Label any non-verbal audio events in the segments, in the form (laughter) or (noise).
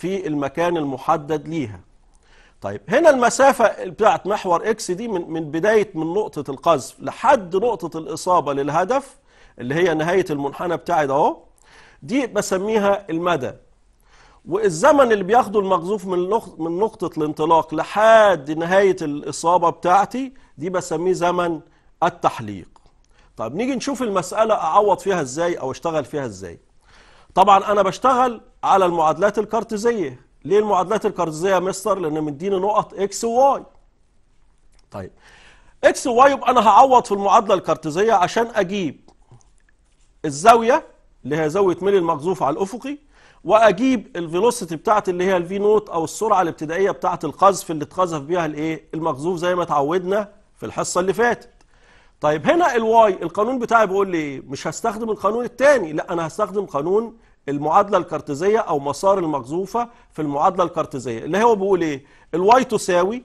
في المكان المحدد ليها طيب هنا المسافة بتاعت محور اكس دي من, من بداية من نقطة القذف لحد نقطة الإصابة للهدف اللي هي نهاية المنحنى بتاعي ده اهو دي بسميها المدى والزمن اللي بياخده المقذوف من من نقطة الانطلاق لحد نهاية الإصابة بتاعتي دي بسميه زمن التحليق طب نيجي نشوف المسألة أعوض فيها إزاي أو أشتغل فيها إزاي طبعا أنا بشتغل على المعادلات الكارتيزيه ليه المعادلات الكارتيزيه يا مستر لان مديني نقط اكس وواي طيب اكس وواي يبقى انا هعوض في المعادله الكارتيزيه عشان اجيب الزاويه اللي هي زاويه ميل المقذوف على الافقي واجيب الفيلوسيتي بتاعتي اللي هي الفي نوت او السرعه الابتدائيه بتاعت القذف اللي اتقذف بيها الايه المقذوف زي ما اتعودنا في الحصه اللي فاتت طيب هنا الواي القانون بتاعي بيقول لي مش هستخدم القانون الثاني لا انا هستخدم قانون المعادله الكارتيزيه او مسار المقذوفه في المعادله الكارتيزيه اللي هو بيقول ايه الواي تساوي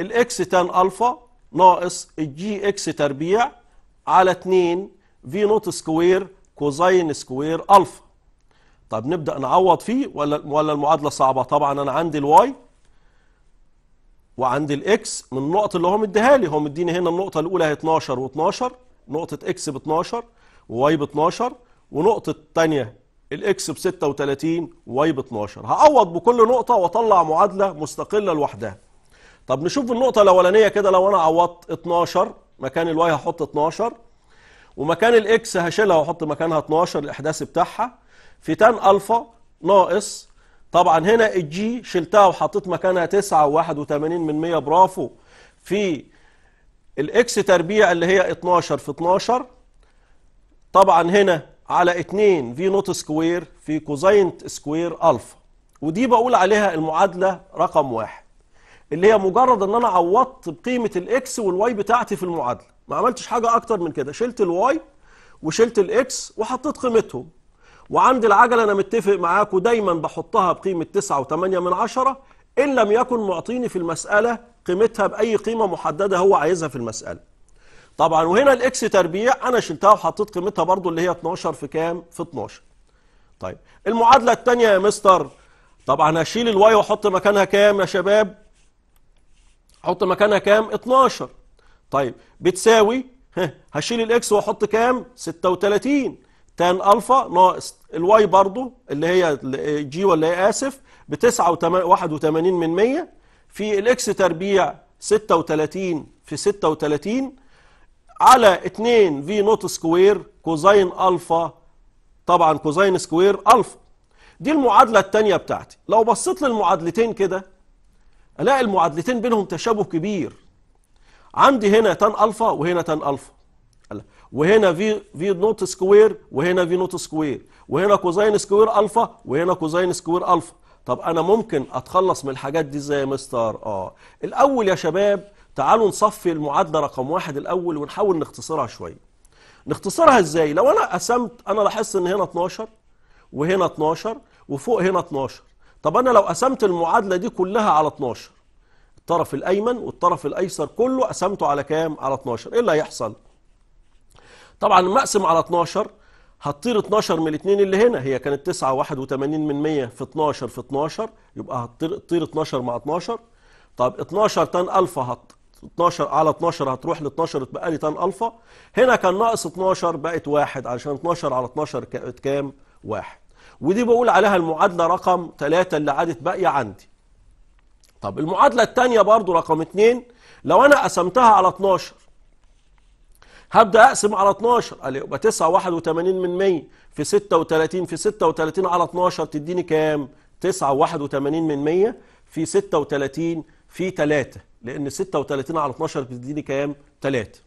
الاكس تان الفا ناقص الجي اكس تربيع على 2 في نوت سكوير كوزين سكوير الفا طب نبدا نعوض فيه ولا ولا المعادله صعبه طبعا انا عندي الواي وعندي الاكس من النقط اللي هو مديها لي هو مديني هنا النقطه الاولى هي 12 و12 نقطه اكس ب 12 وواي ب 12 ونقطه الثانيه الاكس ب 36 واي ب 12 هعوض بكل نقطه واطلع معادله مستقله لوحدها طب نشوف النقطه الاولانيه كده لو انا عوضت 12 مكان الواي هحط 12 ومكان الاكس هشيلها واحط مكانها 12 الاحداث بتاعها في تان الفا ناقص طبعا هنا الجي شلتها وحطيت مكانها 9 و81 من 100 برافو في الاكس تربيع اللي هي 12 في 12 طبعا هنا على 2 في نوت سكوير في كوزين سكوير الفا ودي بقول عليها المعادلة رقم واحد اللي هي مجرد ان انا عوضت بقيمة الاكس والواي بتاعتي في المعادلة ما عملتش حاجة اكتر من كده شلت الواي وشلت الاكس وحطيت قيمتهم وعندي العجلة انا متفق معاكم دايما بحطها بقيمة 9.8 من عشرة ان لم يكن معطيني في المسألة قيمتها بأي قيمة محددة هو عايزها في المسألة طبعا وهنا الاكس تربيع انا شلتها وحطيت قيمتها برضو اللي هي 12 في كام في 12 طيب المعادله الثانيه يا مستر طبعا هشيل الواي واحط مكانها كام يا شباب احط مكانها كام 12 طيب بتساوي هشيل الاكس واحط كام 36 تان الفا ناقص الواي برضو اللي هي جي ولا هي إيه؟ اسف ب 81 من 100 في الاكس تربيع 36 في 36 على 2 في نوت سكوير كوزين ألفا طبعا كوزين سكوير ألفا دي المعادلة التانية بتاعتي لو بصيت للمعادلتين كده ألاقي المعادلتين بينهم تشابه كبير عندي هنا تان ألفا وهنا تان ألفا وهنا في في نوت سكوير وهنا في نوت سكوير وهنا كوزين سكوير ألفا وهنا كوزين سكوير ألفا طب أنا ممكن أتخلص من الحاجات دي إزاي يا مستر آه الأول يا شباب تعالوا نصفي المعادلة رقم واحد الأول ونحاول نختصرها شوية نختصرها إزاي لو أنا قسمت أنا لاحظت إن هنا 12 وهنا 12 وفوق هنا 12 طب أنا لو قسمت المعادلة دي كلها على 12 الطرف الأيمن والطرف الأيسر كله قسمته على كام على 12 إيه اللي هيحصل طبعا ما أقسم على 12 هتطير 12 من الاثنين اللي هنا هي كانت 9 و81 من 100 في 12 في 12 يبقى هتطير 12 مع 12 طب 12 تان الفا هت 12 على 12 هتروح ل 12 تبقى لي تان الفا هنا كان ناقص 12 بقت واحد علشان 12 على 12 كانت كام واحد ودي بقول عليها المعادلة رقم 3 اللي عادت باقية عندي طب المعادلة الثانية برضو رقم 2 لو أنا قسمتها على 12 هبدأ أقسم على 12 يبقى 9 81 من 100 في 36 في 36 على 12 تديني كام 9 81 من 100 في 36 في 3 لأن 36 على 12 بتديني كام؟ 3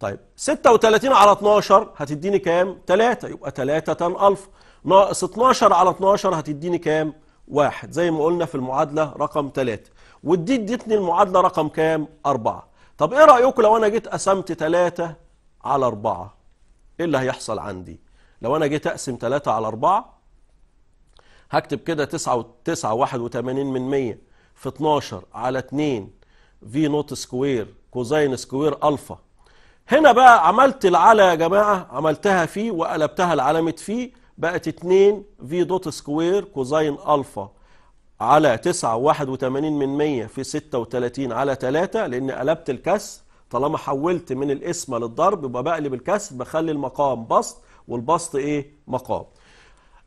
طيب 36 على 12 هتديني كام؟ 3 يبقى 3 ألف ناقص 12 على 12 هتديني كام؟ 1 زي ما قلنا في المعادلة رقم 3 ودي ادتني المعادلة رقم كام؟ 4 طب ايه رأيكم لو انا جيت قسمت 3 على 4 ايه اللي هيحصل عندي؟ لو انا جيت اقسم 3 على 4 هكتب كده 9 9 81 من 100 في 12 على 2 في نوت سكوير كوزين سكوير ألفا هنا بقى عملت العلا يا جماعة عملتها في وقلبتها لعلامة في بقت 2 في دوت سكوير كوزين ألفا على 9.81 من 100 في 36 على 3 لأن قلبت الكسر طالما حولت من القسمة للضرب يبقى بقلب الكسر بخلي المقام بسط والبسط إيه مقام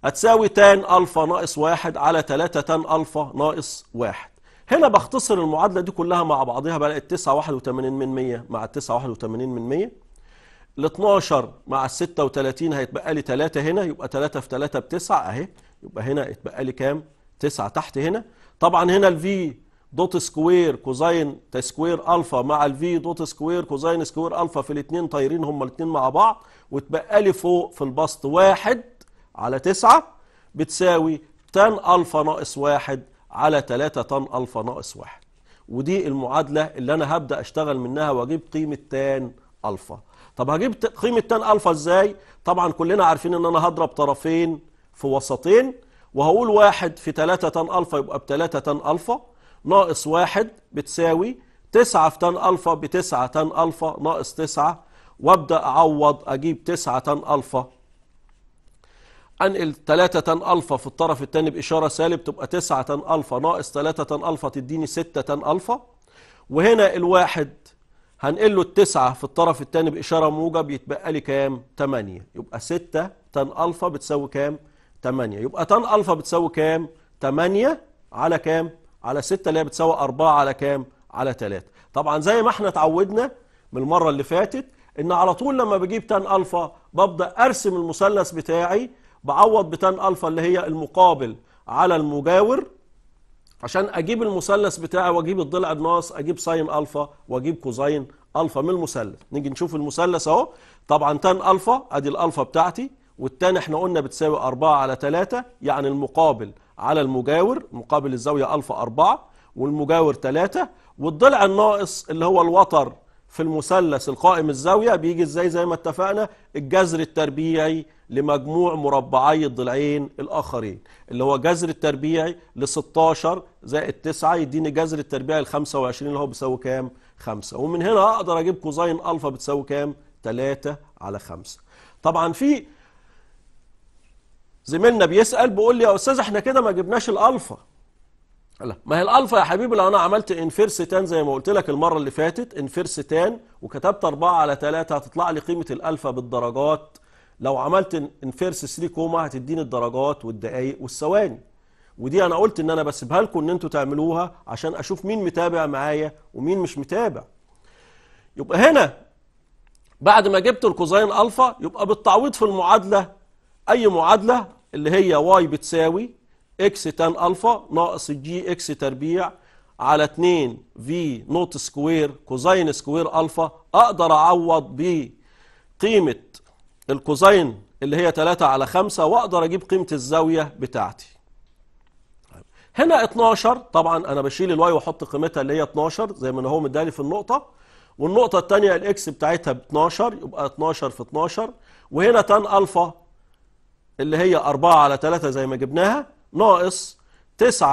هتساوي تان ألفا ناقص واحد على 3 تان ألفا ناقص واحد هنا بختصر المعادلة دي كلها مع بعضها بلاقي 9.81 81 من 100 مع 9.81 81 من 100 ال 12 مع ال 36 هيتبقى لي 3 هنا يبقى 3 في 3 ب 9 اهي يبقى هنا اتبقى لي كام؟ 9 تحت هنا طبعا هنا الفي دوت سكوير كوزين سكوير الفا مع الفي دوت سكوير كوزين سكوير الفا في الاثنين طايرين هما الاثنين مع بعض واتبقى لي فوق في البسط 1 على 9 بتساوي تان الفا ناقص 1 على 3 طن ألفا ناقص 1 ودي المعادلة اللي أنا هبدأ أشتغل منها وأجيب قيمة تان ألفا طب هجيب قيمة تان ألفا إزاي؟ طبعا كلنا عارفين إن أنا هضرب طرفين في وسطين وهقول واحد في 3 تان ألفا يبقى ب 3 تان ألفا ناقص 1 بتساوي 9 في تان ألفا ب 9 تان ألفا ناقص 9 وابدأ أعوض أجيب 9 تان ألفا انقل 3 الفا في الطرف الثاني باشاره سالب تبقى 9 الفا ناقص 3 الفا تديني 6 الفا وهنا الواحد هنقل له التسعة في الطرف الثاني بإشارة موجب يتبقى لي كام؟ 8 يبقى 6 تان ألفا بتساوي كام؟ 8 يبقى تان ألفا بتساوي كام؟ 8 على كام؟ على 6 اللي هي بتساوي 4 على كام؟ على 3 طبعا زي ما احنا اتعودنا من المرة اللي فاتت إن على طول لما بجيب تان ألفا ببدأ أرسم المثلث بتاعي بعوض بتان الفا اللي هي المقابل على المجاور عشان اجيب المثلث بتاعي واجيب الضلع الناقص اجيب ساين الفا واجيب كوزين الفا من المثلث نيجي نشوف المثلث اهو طبعا تان الفا ادي الالفا بتاعتي والتاني احنا قلنا بتساوي 4 على 3 يعني المقابل على المجاور مقابل الزاويه الفا 4 والمجاور 3 والضلع الناقص اللي هو الوتر في المثلث القائم الزاوية بيجي ازاي زي ما اتفقنا الجذر التربيعي لمجموع مربعي الضلعين الآخرين اللي هو جذر التربيعي ل 16 زائد 9 يديني جذر التربيعي ل 25 اللي هو بيساوي كام؟ 5 ومن هنا أقدر أجيب كوزين ألفا بتساوي كام؟ 3 على 5 طبعا في زميلنا بيسأل بيقول لي يا أستاذ احنا كده ما جبناش الألفا لا ما هي الالفا يا حبيبي لو انا عملت انفيرستان زي ما قلت لك المره اللي فاتت انفيرستان وكتبت 4 على 3 هتطلع لي قيمه الالفا بالدرجات لو عملت انفيرس 3 كوما هتديني الدرجات والدقائق والثواني ودي انا قلت ان انا بسيبها لكم ان انتوا تعملوها عشان اشوف مين متابع معايا ومين مش متابع يبقى هنا بعد ما جبت الكوزين الفا يبقى بالتعويض في المعادله اي معادله اللي هي واي بتساوي اكس تان الفا ناقص جي اكس تربيع على 2 في نوت سكوير كوزين سكوير الفا اقدر اعوض بقيمه الكوزين اللي هي 3 على 5 واقدر اجيب قيمه الزاويه بتاعتي هنا 12 طبعا انا بشيل الواي واحط قيمتها اللي هي 12 زي ما هو مدالي في النقطه والنقطه الثانيه الاكس بتاعتها ب 12 يبقى 12 في 12 وهنا تان الفا اللي هي 4 على 3 زي ما جبناها ناقص 9.81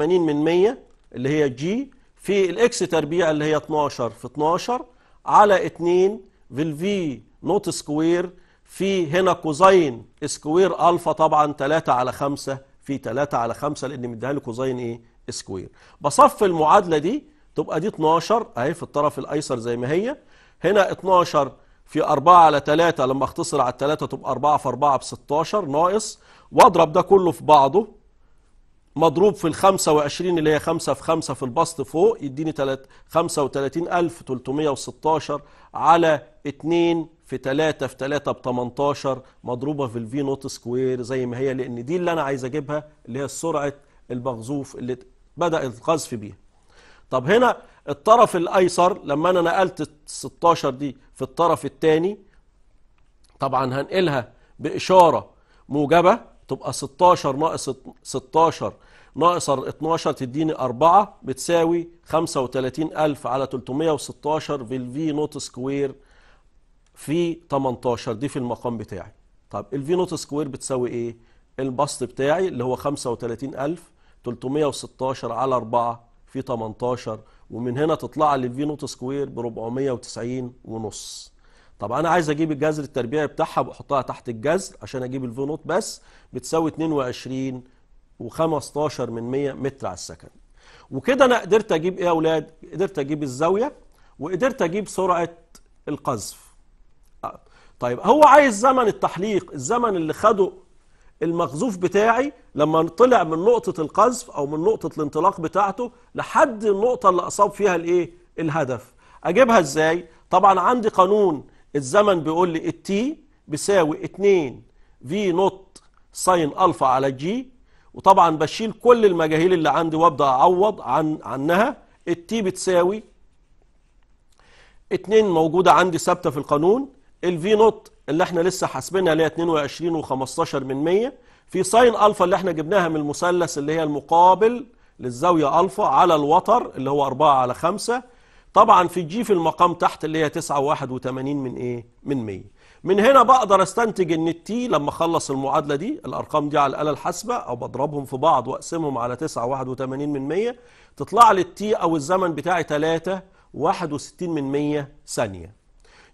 من 100 اللي هي جي في الاكس تربيع اللي هي 12 في 12 على 2 في الفي نوت سكوير في هنا كوزين سكوير الفا طبعا 3 على 5 في 3 على 5 لان مديها لي كوزين ايه سكوير بصف المعادله دي تبقى دي 12 اهي في الطرف الايسر زي ما هي هنا 12 في 4 على 3 لما اختصر على 3 تبقى 4 في 4 ب 16 ناقص واضرب ده كله في بعضه مضروب في ال 25 اللي هي 5 في 5 في البسط فوق يديني 35316 على 2 في 3 في 3 ب 18 مضروبه في الفي نوت سكوير زي ما هي لان دي اللي انا عايز اجيبها اللي هي سرعه المغزوف اللي بدا القذف بيها. طب هنا الطرف الايسر لما انا نقلت 16 دي في الطرف الثاني طبعا هنقلها باشاره موجبه تبقى 16 ناقص 16 ناقص 12 تديني 4 بتساوي 35000 على 316 في الفي نوت سكوير في 18 دي في المقام بتاعي طب الفي نوت سكوير بتساوي ايه البسط بتاعي اللي هو 35000 316 على 4 في 18 ومن هنا تطلع لي الفي نوت سكوير ب 490 ونص طب انا عايز اجيب الجذر التربيعي بتاعها واحطها تحت الجذر عشان اجيب الفي نوت بس بتساوي 22 و15 من 100 متر على السكن وكده انا قدرت اجيب ايه يا اولاد قدرت اجيب الزاويه وقدرت اجيب سرعه القذف آه، طيب هو عايز زمن التحليق الزمن اللي خده المقذوف بتاعي لما طلع من نقطة القذف أو من نقطة الانطلاق بتاعته لحد النقطة اللي أصاب فيها الإيه؟ الهدف أجيبها إزاي؟ طبعا عندي قانون الزمن بيقول لي التي بيساوي 2 في نوت ساين ألفا على جي وطبعا بشيل كل المجاهيل اللي عندي وابدأ أعوض عن عنها التي بتساوي 2 موجودة عندي ثابتة في القانون الفي نوت اللي احنا لسه حاسبينها اللي هي 22 و15 من 100 في ساين الفا اللي احنا جبناها من المثلث اللي هي المقابل للزاوية الفا على الوتر اللي هو 4 على 5 طبعا في جي في المقام تحت اللي هي 9 و81 من ايه من 100 من هنا بقدر استنتج ان التي لما اخلص المعادله دي الارقام دي على الاله الحاسبه او بضربهم في بعض واقسمهم على 9 و81 من 100 تطلع لي التي او الزمن بتاعي 3 61 من 100 ثانيه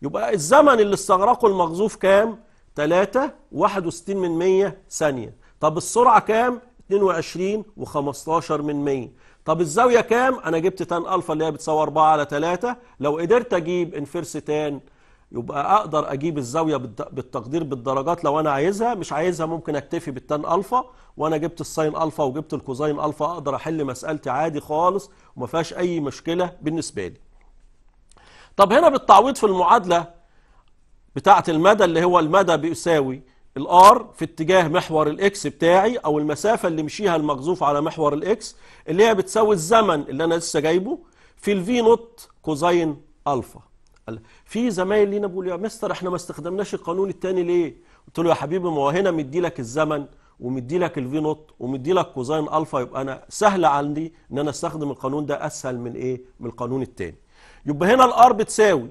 يبقى الزمن اللي استغرقه المقذوف كام 3 61 من 100 ثانية طب السرعة كام 22 و15 من 100 طب الزاوية كام أنا جبت تان ألفا اللي هي بتساوي 4 على 3 لو قدرت أجيب انفيرس تان يبقى أقدر أجيب الزاوية بالتقدير بالدرجات لو أنا عايزها مش عايزها ممكن أكتفي بالتان ألفا وأنا جبت الساين ألفا وجبت الكوزين ألفا أقدر أحل مسألتي عادي خالص وما فيهاش أي مشكلة بالنسبة لي طب هنا بالتعويض في المعادلة بتاعة المدى اللي هو المدى بيساوي الار في اتجاه محور الاكس بتاعي او المسافة اللي مشيها المغزوف على محور الاكس اللي هي بتساوي الزمن اللي انا لسه جايبه في الفي نوت كوزين الفا في زمايل لينا بيقول يا مستر احنا ما استخدمناش القانون التاني ليه قلت له يا حبيبي ما هو هنا مدي لك الزمن ومدي لك الفي نوت ومدي لك كوزين الفا يبقى انا سهل عندي ان انا استخدم القانون ده اسهل من ايه من القانون الثاني يبقى هنا الار بتساوي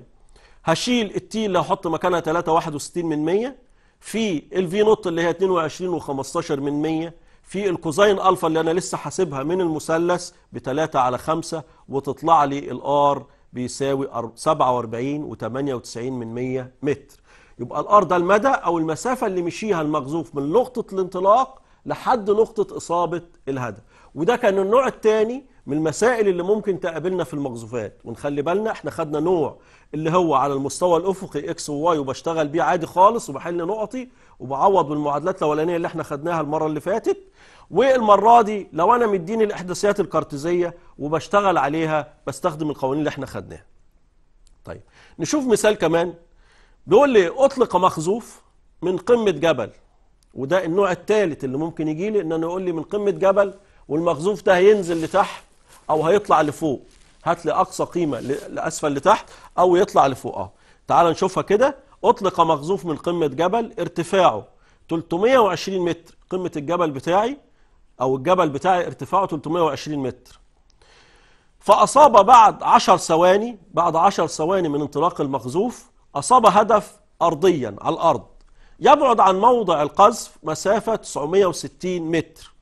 هشيل التي اللي هحط مكانها 361 من 100 في الفي نوت اللي هي 22 و15 من 100 في الكوزين الفا اللي انا لسه حاسبها من المثلث ب 3 على 5 وتطلع لي الار بيساوي 47 و98 من 100 متر يبقى الار ده المدى او المسافه اللي مشيها المغزوف من نقطه الانطلاق لحد نقطه اصابه الهدف وده كان النوع الثاني من المسائل اللي ممكن تقابلنا في المقذوفات ونخلي بالنا احنا خدنا نوع اللي هو على المستوى الافقي اكس وواي وبشتغل بيه عادي خالص وبحل نقطي وبعوض بالمعادلات الاولانيه اللي احنا خدناها المره اللي فاتت والمره دي لو انا مديني الاحداثيات الكارتيزيه وبشتغل عليها بستخدم القوانين اللي احنا خدناها طيب نشوف مثال كمان بيقول لي اطلق مخزوف من قمه جبل وده النوع الثالث اللي ممكن يجي لي ان انا يقول لي من قمه جبل والمخزوف ده هينزل لتحت او هيطلع لفوق هات لي اقصى قيمه لاسفل لتحت او يطلع لفوق اه تعال نشوفها كده اطلق مقذوف من قمه جبل ارتفاعه 320 متر قمه الجبل بتاعي او الجبل بتاعي ارتفاعه 320 متر فاصاب بعد 10 ثواني بعد 10 ثواني من انطلاق المقذوف اصاب هدف ارضيا على الارض يبعد عن موضع القذف مسافه 960 متر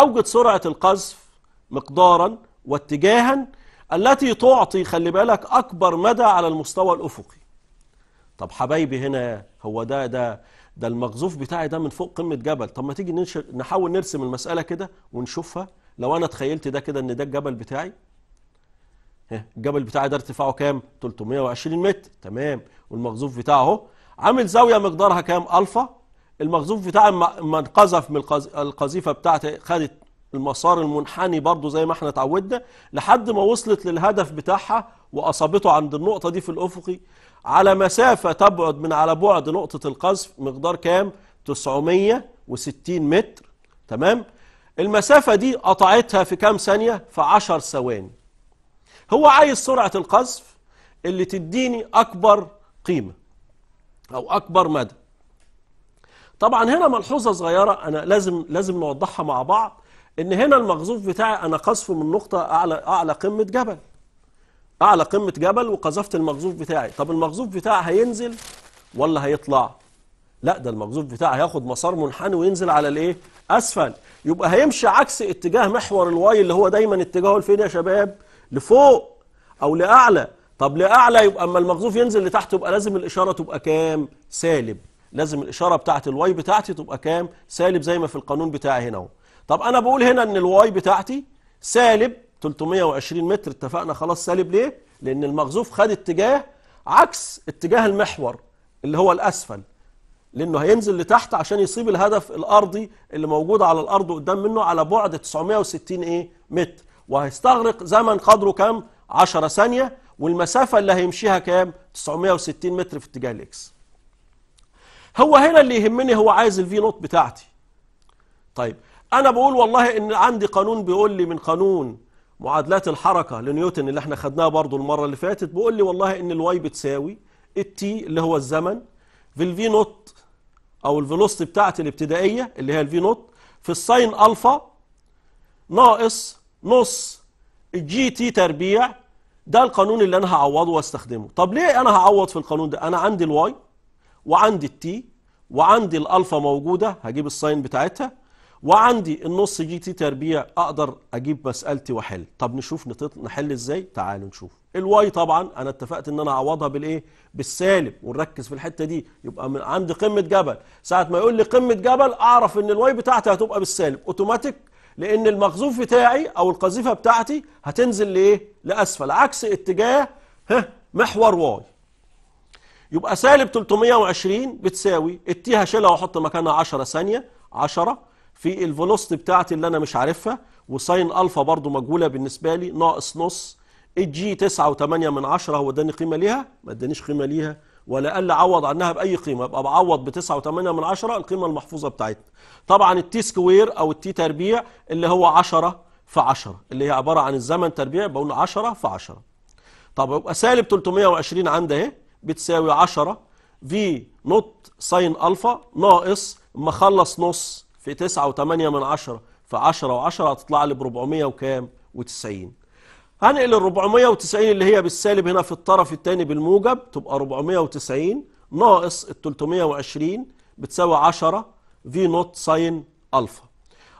اوجد سرعه القذف مقدارا واتجاها التي تعطي خلي بالك أكبر مدى على المستوى الأفقي طب حبايبي هنا هو ده ده ده المقذوف بتاعي ده من فوق قمة جبل طب ما تيجي نحاول نرسم المسألة كده ونشوفها لو أنا تخيلت ده كده إن ده الجبل بتاعي الجبل بتاعي ده ارتفاعه كام 320 متر تمام والمقذوف بتاعه اهو عامل زاوية مقدارها كام ألفا المقذوف بتاع ما انقذف من القذيفة بتاعتي خدت المسار المنحني برضو زي ما احنا اتعودنا لحد ما وصلت للهدف بتاعها وأصابته عند النقطة دي في الأفقي على مسافة تبعد من على بعد نقطة القذف مقدار كام 960 متر تمام المسافة دي قطعتها في كام ثانية في 10 ثواني هو عايز سرعة القذف اللي تديني أكبر قيمة أو أكبر مدى طبعا هنا ملحوظة صغيرة أنا لازم لازم نوضحها مع بعض ان هنا المقذوف بتاعي انا قذفه من نقطه اعلى اعلى قمه جبل اعلى قمه جبل وقذفت المقذوف بتاعي طب المقذوف بتاعي هينزل ولا هيطلع لا ده المقذوف بتاعي هياخد مسار منحني وينزل على الايه اسفل يبقى هيمشي عكس اتجاه محور الواي اللي هو دايما اتجاهه لفين يا شباب لفوق او لاعلى طب لاعلى يبقى اما المقذوف ينزل لتحت يبقى لازم الاشاره تبقى كام سالب لازم الاشاره بتاعه الواي بتاعتي تبقى كام سالب زي ما في القانون بتاعي هنا طب أنا بقول هنا أن الواي بتاعتي سالب 320 متر اتفقنا خلاص سالب ليه؟ لأن المغزوف خد اتجاه عكس اتجاه المحور اللي هو الأسفل لأنه هينزل لتحت عشان يصيب الهدف الأرضي اللي موجود على الأرض قدام منه على بعد 960 إيه؟ متر وهيستغرق زمن قدره كام؟ 10 ثانية والمسافة اللي هيمشيها كام؟ 960 متر في اتجاه الإكس هو هنا اللي يهمني هو عايز الفي نوت بتاعتي طيب انا بقول والله ان عندي قانون بيقول لي من قانون معادلات الحركه لنيوتن اللي احنا خدناها برضو المره اللي فاتت بيقول لي والله ان الواي بتساوي التي اللي هو الزمن في الفي نوت او الفيلوستي بتاعتي الابتدائيه اللي هي الفي نوت في الساين الفا ناقص نص الجي تي تربيع ده القانون اللي انا هعوضه واستخدمه طب ليه انا هعوض في القانون ده انا عندي الواي وعندي التي وعندي الالفا موجوده هجيب الساين بتاعتها وعندي النص جي تي تربيع اقدر اجيب مسالتي واحل طب نشوف نحل ازاي تعالوا نشوف الواي طبعا انا اتفقت ان انا اعوضها بالايه بالسالب ونركز في الحته دي يبقى عندي قمه جبل ساعه ما يقول لي قمه جبل اعرف ان الواي بتاعتي هتبقى بالسالب اوتوماتيك لان المخزوف بتاعي او القذيفه بتاعتي هتنزل لايه لاسفل عكس اتجاه ها محور واي يبقى سالب 320 بتساوي التي هشيلها واحط مكانها 10 ثانيه 10 في الفيلوسيتي بتاعتي اللي انا مش عارفها وساين الفا برضو مجهوله بالنسبه لي ناقص نص الجي 9.8 من 10 هو اداني قيمه ليها ما ادانيش قيمه ليها ولا قال لي عوض عنها باي قيمه يبقى بعوض ب 9.8 من 10 القيمه المحفوظه بتاعتنا طبعا التي سكوير او التي تربيع اللي هو 10 في 10 اللي هي عباره عن الزمن تربيع بقول 10 في 10 طب يبقى سالب 320 عندي اهي بتساوي 10 في نوت ساين الفا ناقص ما اخلص نص في 9 و8 من 10 في 10 و10 هتطلع لي ب 400 وكام و90 هنقل ال 490 اللي هي بالسالب هنا في الطرف الثاني بالموجب تبقى 490 ناقص ال 320 بتساوي 10 في نوت ساين الفا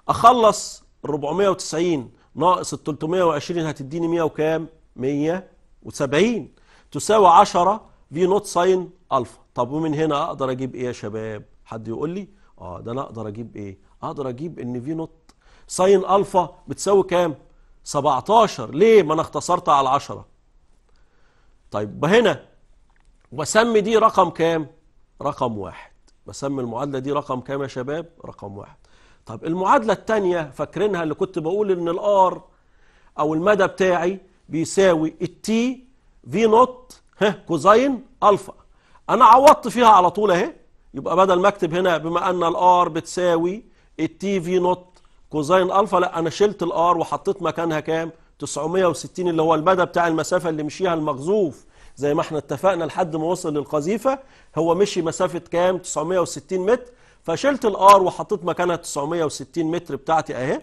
اخلص ال 490 ناقص ال 320 هتديني 100 وكام 170 تساوي 10 في نوت ساين الفا طب ومن هنا اقدر اجيب ايه يا شباب حد يقول لي اه ده انا اقدر اجيب ايه اقدر اجيب ان في نوت ساين الفا بتساوي كام 17 ليه ما انا اختصرت على 10 طيب هنا واسمي دي رقم كام رقم واحد بسمي المعادلة دي رقم كام يا شباب رقم واحد طب المعادلة الثانيه فاكرينها اللي كنت بقول ان الار او المدى بتاعي بيساوي التي في نوت ها كوزين الفا انا عوضت فيها على طول اهي يبقى بدل ما اكتب هنا بما ان الار بتساوي التي في نوت كوزين الفا لا انا شلت الار وحطيت مكانها كام 960 اللي هو المدى بتاع المسافه اللي مشيها المخزوف زي ما احنا اتفقنا لحد ما وصل للقذيفه هو مشي مسافه كام 960 متر فشلت الار وحطيت مكانها 960 متر بتاعتي اهي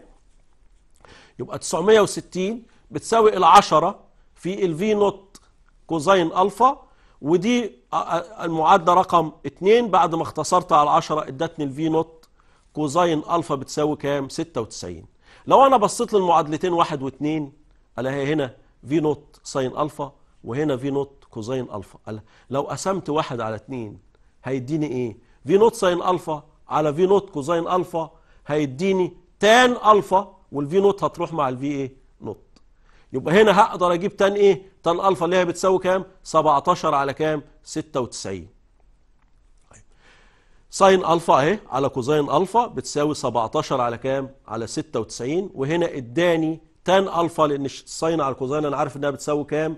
يبقى 960 بتساوي ال10 في الفي نوت كوزين الفا ودي المعادلة رقم 2 بعد ما اختصرت على 10 ادتني الفي نوت كوزين الفا بتساوي كام 96 لو انا بصيت للمعادلتين 1 و2 الاقي هنا في نوت ساين الفا وهنا في نوت كوزين الفا لو قسمت 1 على 2 هيديني ايه في نوت ساين الفا على في نوت كوزين الفا هيديني تان الفا والفي نوت هتروح مع الفي ايه يبقى هنا هقدر اجيب تان ايه تان الفا اللي هي بتساوي كام 17 على كام 96 طيب. ساين الفا اهي على كوزين الفا بتساوي 17 على كام على 96 وهنا اداني تان الفا لان الساين على الكوزين انا عارف انها بتساوي كام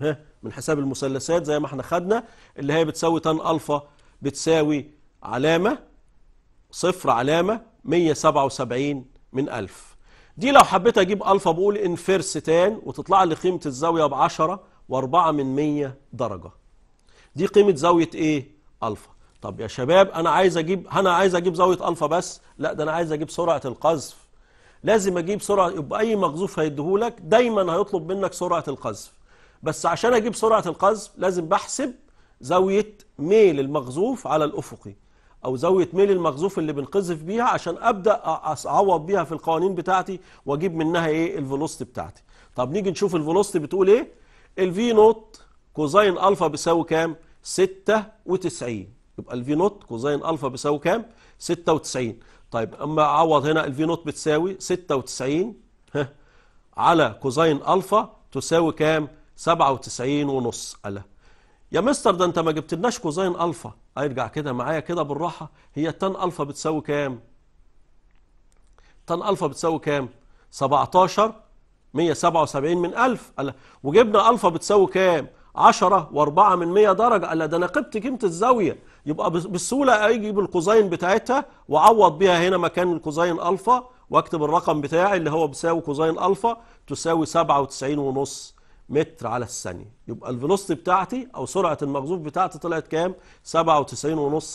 ها من حساب المثلثات زي ما احنا خدنا اللي هي بتساوي تان الفا بتساوي علامه صفر علامه 177 من 1000 دي لو حبيت اجيب الفا بقول انفيرس تان وتطلع لي قيمه الزاويه ب 10 و4 من 100 درجه دي قيمه زاويه ايه الفا طب يا شباب انا عايز اجيب انا عايز اجيب زاويه الفا بس لا ده انا عايز اجيب سرعه القذف لازم اجيب سرعه يبقى اي مقذوف هيديهولك دايما هيطلب منك سرعه القذف بس عشان اجيب سرعه القذف لازم بحسب زاويه ميل المقذوف على الافقي أو زاوية ميل المخزوف اللي بنقذف بيها عشان أبدأ أعوض بيها في القوانين بتاعتي وأجيب منها إيه الفيلوسيتي بتاعتي طب نيجي نشوف الفيلوسيتي بتقول إيه الفي نوت كوزين ألفا بيساوي كام 96 يبقى الفي نوت كوزين ألفا بيساوي كام 96 طيب أما أعوض هنا الفي نوت بتساوي 96 ها على كوزين ألفا تساوي كام 97 ونص ألا يا مستر ده انت ما جبتلناش كوزين الفا ارجع كده معايا كده بالراحه هي التان الفا بتساوي كام تان الفا بتساوي كام 17 177 من 1000 وجبنا الفا بتساوي كام 10 و4 من 100 درجه قال ده انا قبت قيمه الزاويه يبقى بالسهوله اجيب الكوزين بتاعتها واعوض بيها هنا مكان الكوزين الفا واكتب الرقم بتاعي اللي هو بيساوي كوزين الفا تساوي 97 ونص متر على الثانية يبقى الفيلوسيتي بتاعتي أو سرعة المغزوف بتاعتي طلعت كام 97.5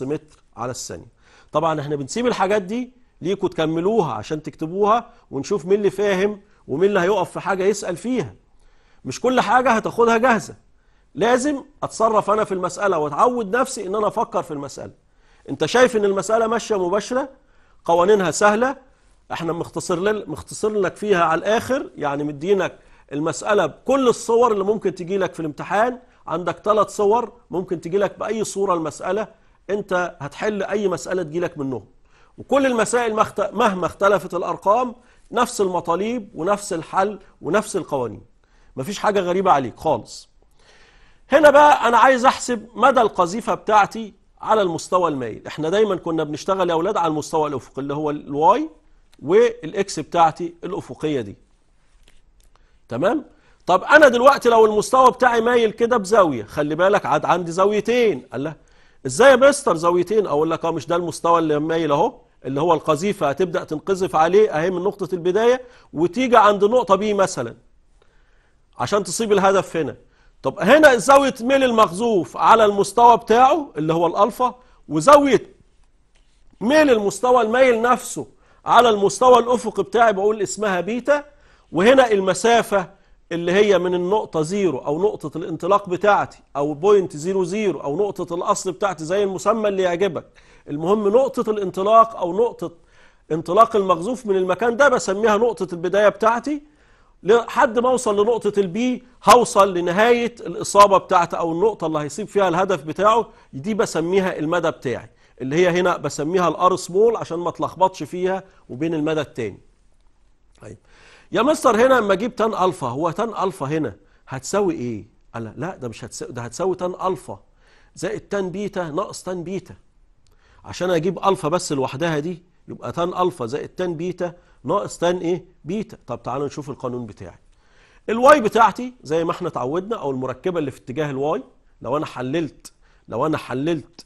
متر على الثانية طبعا احنا بنسيب الحاجات دي ليكوا تكملوها عشان تكتبوها ونشوف مين اللي فاهم ومين اللي هيقف في حاجة يسأل فيها مش كل حاجة هتاخدها جاهزة لازم أتصرف أنا في المسألة وأتعود نفسي إن أنا أفكر في المسألة أنت شايف إن المسألة ماشية مباشرة قوانينها سهلة احنا مختصر, مختصر لك فيها على الآخر يعني مدينك المسألة بكل الصور اللي ممكن تجي لك في الامتحان عندك ثلاث صور ممكن تجي لك بأي صورة المسألة أنت هتحل أي مسألة تجي لك منهم وكل المسائل مهما اختلفت الأرقام نفس المطالب ونفس الحل ونفس القوانين مفيش حاجة غريبة عليك خالص هنا بقى أنا عايز أحسب مدى القذيفة بتاعتي على المستوى المايل احنا دايما كنا بنشتغل يا أولاد على المستوى الأفقي اللي هو الواي والإكس بتاعتي الأفقية دي تمام طب انا دلوقتي لو المستوى بتاعي مايل كده بزاويه خلي بالك عاد عندي زاويتين قال له ازاي يا مستر زاويتين اقول لك اه مش ده المستوى اللي مايل اهو اللي هو القذيفه هتبدا تنقذف عليه اهي من نقطه البدايه وتيجي عند نقطه بي مثلا عشان تصيب الهدف هنا طب هنا زاويه ميل المخزوف على المستوى بتاعه اللي هو الالفا وزاويه ميل المستوى المايل نفسه على المستوى الافقي بتاعي بقول اسمها بيتا وهنا المسافة اللي هي من النقطة زيرو أو نقطة الانطلاق بتاعتي أو بوينت زيرو زيرو أو نقطة الأصل بتاعتي زي المسمى اللي يعجبك المهم نقطة الانطلاق أو نقطة انطلاق المغزوف من المكان ده بسميها نقطة البداية بتاعتي لحد ما اوصل لنقطة البي هوصل لنهاية الإصابة بتاعتي أو النقطة اللي هيصيب فيها الهدف بتاعه دي بسميها المدى بتاعي اللي هي هنا بسميها الار سمول عشان ما اتلخبطش فيها وبين المدى التاني طيب يا مستر هنا اما اجيب تان الفا هو تان الفا هنا هتساوي ايه قال لا ده مش هتساوي ده هتساوي تان الفا زائد تان بيتا ناقص تان بيتا عشان اجيب الفا بس لوحدها دي يبقى تان الفا زائد تان بيتا ناقص تان ايه بيتا طب تعالوا نشوف القانون بتاعي الواي بتاعتي زي ما احنا اتعودنا او المركبه اللي في اتجاه الواي لو انا حللت لو انا حللت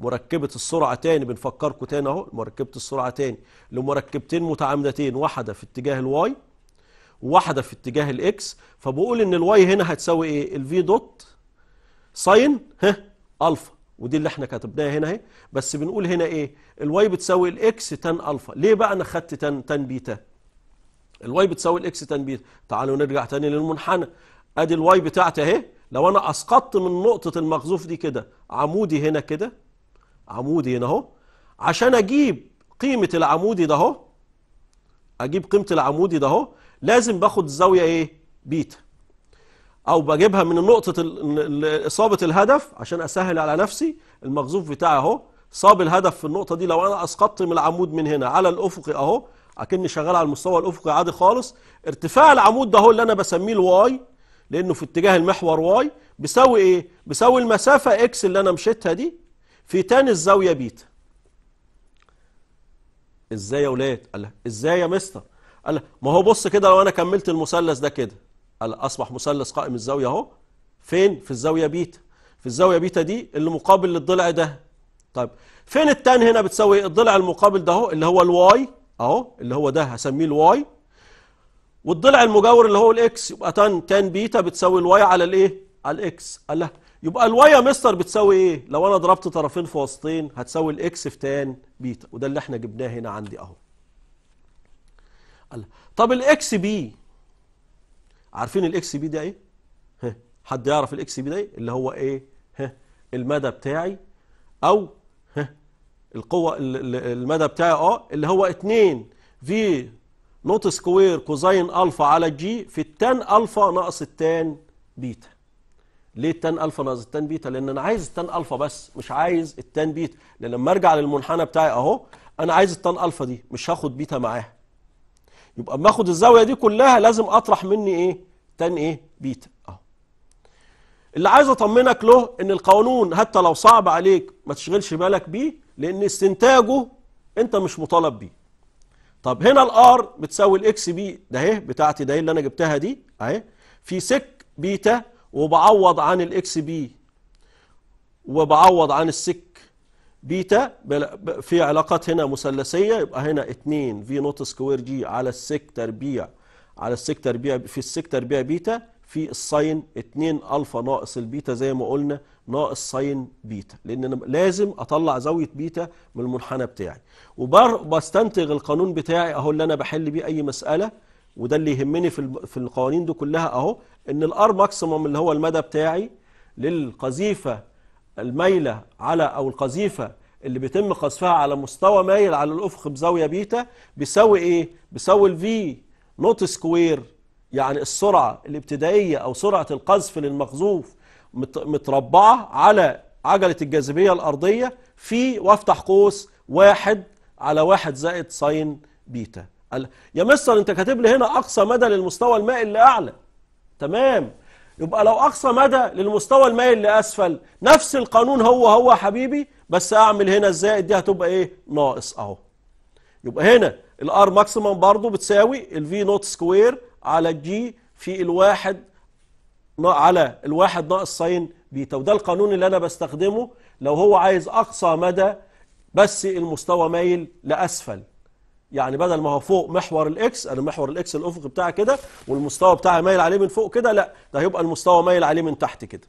مركبه السرعه تاني بنفكركم تاني اهو مركبه السرعه تاني لمركبتين متعامدتين واحده في اتجاه الواي واحدة في اتجاه الاكس فبقول ان الواي هنا هتساوي ايه الفي دوت ساين ها الفا ودي اللي احنا كتبناها هنا اهي بس بنقول هنا ايه الواي بتساوي الاكس تان الفا ليه بقى انا خدت تان تان بيتا الواي بتساوي الاكس تان بيتا تعالوا نرجع تاني للمنحنى ادي الواي بتاعتي اهي لو انا اسقطت من نقطة المخزوف دي كده عمودي هنا كده عمودي هنا اهو عشان اجيب قيمة العمودي ده اهو اجيب قيمه العمودي ده اهو لازم باخد الزاويه ايه بيتا او بجيبها من نقطه اصابه الهدف عشان اسهل على نفسي المخزوف بتاعي اهو صاب الهدف في النقطه دي لو انا اسقطت من العمود من هنا على الافقي اهو اكني شغال على المستوى الافقي عادي خالص ارتفاع العمود ده هو اللي انا بسميه الواي لانه في اتجاه المحور واي بيساوي ايه بيساوي المسافه اكس اللي انا مشيتها دي في تاني الزاويه بيتا ازاي يا ولاد قال لها ازاي يا مستر قال لها ما هو بص كده لو انا كملت المثلث ده كده قال اصبح مثلث قائم الزاويه اهو فين في الزاويه بيتا في الزاويه بيتا دي اللي مقابل للضلع ده طيب فين التان هنا بتساوي الضلع المقابل ده اهو اللي هو الواي اهو اللي هو ده هسميه الواي والضلع المجاور اللي هو الاكس يبقى تان تان بيتا بتساوي الواي على الايه على الاكس قال لها يبقى الواي يا مستر بتساوي ايه لو انا ضربت طرفين في وسطين هتساوي الاكس في تان بيتا وده اللي احنا جبناه هنا عندي اهو طب الاكس بي عارفين الاكس بي ده ايه ها حد يعرف الاكس بي ده ايه اللي هو ايه ها المدى بتاعي او ها القوه المدى بتاعي اه اللي هو 2 في نوت سكوير كوزين الفا على جي في التان الفا ناقص التان بيتا ليه التان الفا ناقص التان بيتا لان انا عايز التان الفا بس مش عايز التان بيتا لان لما ارجع للمنحنى بتاعي اهو انا عايز التان الفا دي مش هاخد بيتا معاها يبقى اما اخد الزاويه دي كلها لازم اطرح مني ايه تان ايه بيتا اهو اللي عايز اطمنك له ان القانون حتى لو صعب عليك ما تشغلش بالك بيه لان استنتاجه انت مش مطالب بيه طب هنا الار بتساوي الاكس بي ده اهي بتاعتي ده اللي انا جبتها دي اهي في سك بيتا وبعوض عن الاكس بي وبعوض عن السك بيتا في علاقات هنا مثلثية يبقى هنا 2 في نوت سكوير جي على السك تربيع على السك تربيع في السك تربيع بيتا في الساين 2 الفا ناقص البيتا زي ما قلنا ناقص ساين بيتا لان انا لازم اطلع زاويه بيتا من المنحنى بتاعي وبستنتج القانون بتاعي اهو اللي انا بحل بيه اي مساله وده اللي يهمني في في القوانين دي كلها اهو ان الار ماكسيموم اللي هو المدى بتاعي للقذيفه المايله على او القذيفه اللي بيتم قذفها على مستوى مايل على الافق بزاويه بيتا بيساوي ايه بيساوي الفي نوت سكوير يعني السرعه الابتدائيه او سرعه القذف للمقذوف متربعه على عجله الجاذبيه الارضيه في وافتح قوس واحد على واحد زائد ساين بيتا يا مستر انت كاتب لي هنا اقصى مدى للمستوى المائي اللي اعلى تمام يبقى لو اقصى مدى للمستوى المائي اللي اسفل نفس القانون هو هو يا حبيبي بس اعمل هنا الزائد دي هتبقى ايه ناقص اهو يبقى هنا الار ماكسيمم برضو بتساوي الفي نوت سكوير على الجي في الواحد على الواحد ناقص ساين بيتا وده القانون اللي انا بستخدمه لو هو عايز اقصى مدى بس المستوى مايل لاسفل يعني بدل ما هو فوق محور الاكس انا يعني محور الاكس الافق بتاعي كده والمستوى بتاعي مايل عليه من فوق كده لا ده هيبقى المستوى مايل عليه من تحت كده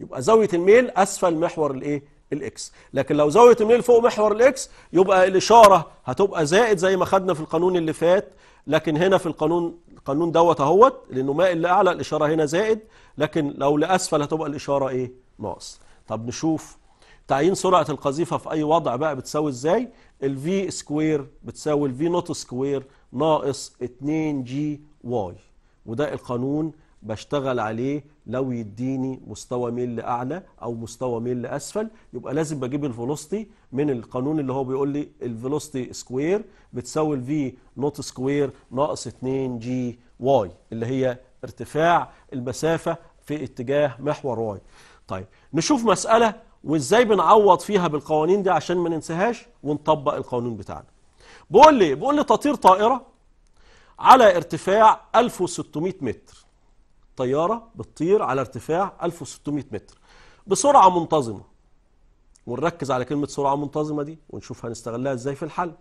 يبقى زاويه الميل اسفل محور الايه الاكس لكن لو زاويه الميل فوق محور الاكس يبقى الاشاره هتبقى زائد زي ما خدنا في القانون اللي فات لكن هنا في القانون القانون دوت اهوت لانه مائل لاعلى الاشاره هنا زائد لكن لو لاسفل هتبقى الاشاره ايه ناقص طب نشوف تعيين سرعة القذيفة في أي وضع بقى بتساوي إزاي الـ V سكوير بتساوي الـ V نوت سكوير ناقص 2 جي واي وده القانون بشتغل عليه لو يديني مستوى ميل أعلى أو مستوى ميل أسفل يبقى لازم بجيب الفيلوستي من القانون اللي هو بيقول لي الفيلوستي سكوير بتساوي الفي نوت سكوير ناقص 2 جي واي اللي هي ارتفاع المسافة في اتجاه محور واي طيب نشوف مسألة وازاي بنعوض فيها بالقوانين دي عشان ما ننساهاش ونطبق القانون بتاعنا بقول لي بقول لي تطير طائره على ارتفاع 1600 متر طياره بتطير على ارتفاع 1600 متر بسرعه منتظمه ونركز على كلمه سرعه منتظمه دي ونشوف هنستغلها ازاي في الحل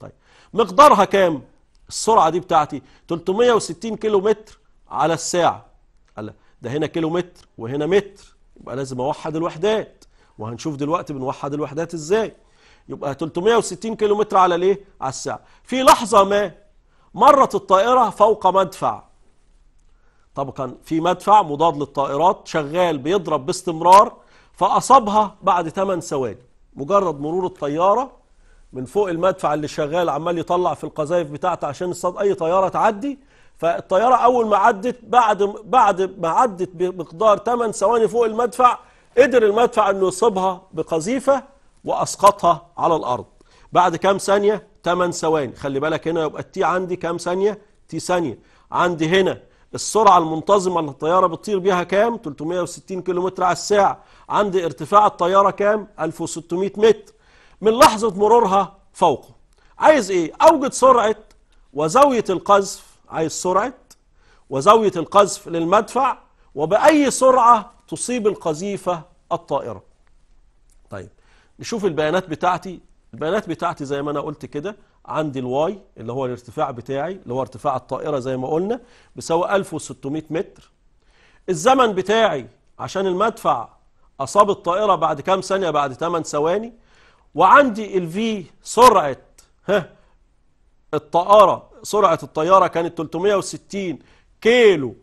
طيب مقدارها كام السرعه دي بتاعتي 360 كيلو متر على الساعه ده هنا كيلو متر وهنا متر يبقى لازم اوحد الوحدات وهنشوف دلوقتي بنوحد الوحدات ازاي يبقى 360 كيلو متر على الايه على الساعه في لحظه ما مرت الطائره فوق مدفع طب كان في مدفع مضاد للطائرات شغال بيضرب باستمرار فاصابها بعد 8 ثواني مجرد مرور الطياره من فوق المدفع اللي شغال عمال يطلع في القذايف بتاعته عشان الصد اي طياره تعدي فالطياره اول ما عدت بعد بعد ما عدت بمقدار 8 ثواني فوق المدفع قدر المدفع أنه يصيبها بقذيفة وأسقطها على الأرض بعد كام ثانية 8 ثواني خلي بالك هنا يبقى التي عندي كام ثانية تي ثانية عندي هنا السرعة المنتظمة اللي الطيارة بتطير بيها كام 360 كيلومتر على الساعة عندي ارتفاع الطيارة كام 1600 متر من لحظة مرورها فوقه عايز ايه اوجد سرعة وزاوية القذف عايز سرعة وزاوية القذف للمدفع وبأي سرعة تصيب القذيفة الطائرة طيب نشوف البيانات بتاعتي البيانات بتاعتي زي ما أنا قلت كده عندي الواي اللي هو الارتفاع بتاعي اللي هو ارتفاع الطائرة زي ما قلنا بسوى 1600 متر الزمن بتاعي عشان المدفع أصاب الطائرة بعد كام ثانية بعد 8 ثواني وعندي الفي سرعة ها الطائرة سرعة الطيارة كانت 360 كيلو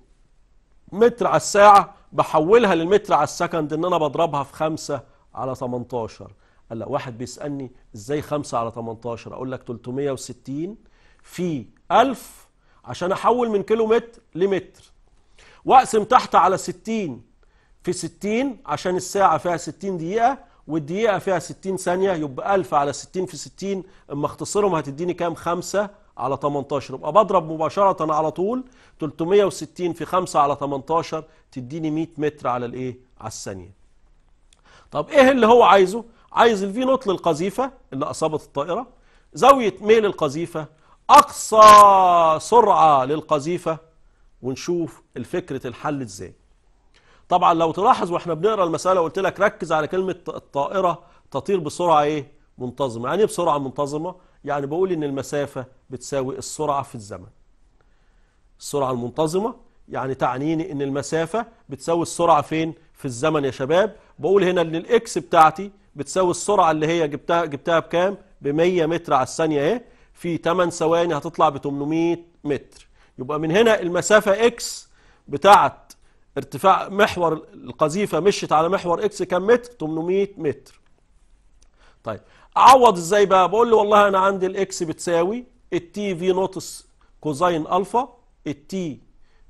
متر على الساعة بحولها للمتر على السكند ان انا بضربها في 5 على 18 قال لا واحد بيسالني ازاي 5 على 18 اقول لك 360 في 1000 عشان احول من كيلو متر لمتر واقسم تحت على 60 في 60 عشان الساعه فيها 60 دقيقه والدقيقه فيها 60 ثانيه يبقى 1000 على 60 في 60 اما اختصرهم هتديني كام 5 على 18 يبقى بضرب مباشرة على طول 360 في 5 على 18 تديني 100 متر على الايه على الثانية طب ايه اللي هو عايزه عايز الفي نوت للقذيفة اللي اصابت الطائرة زاوية ميل القذيفة اقصى سرعة للقذيفة ونشوف الفكرة الحل ازاي طبعا لو تلاحظ واحنا بنقرا المسألة قلت لك ركز على كلمة الطائرة تطير بسرعة ايه منتظمة يعني ايه بسرعة منتظمة يعني بقول إن المسافة بتساوي السرعة في الزمن السرعة المنتظمة يعني تعنيني إن المسافة بتساوي السرعة فين في الزمن يا شباب بقول هنا إن الإكس بتاعتي بتساوي السرعة اللي هي جبتها جبتها بكام ب 100 متر على الثانية اهي في 8 ثواني هتطلع ب 800 متر يبقى من هنا المسافة إكس بتاعت ارتفاع محور القذيفة مشت على محور إكس كام متر 800 متر طيب اعوض ازاي بقى بقول له والله انا عندي الاكس بتساوي التي في نوتس كوزين الفا التي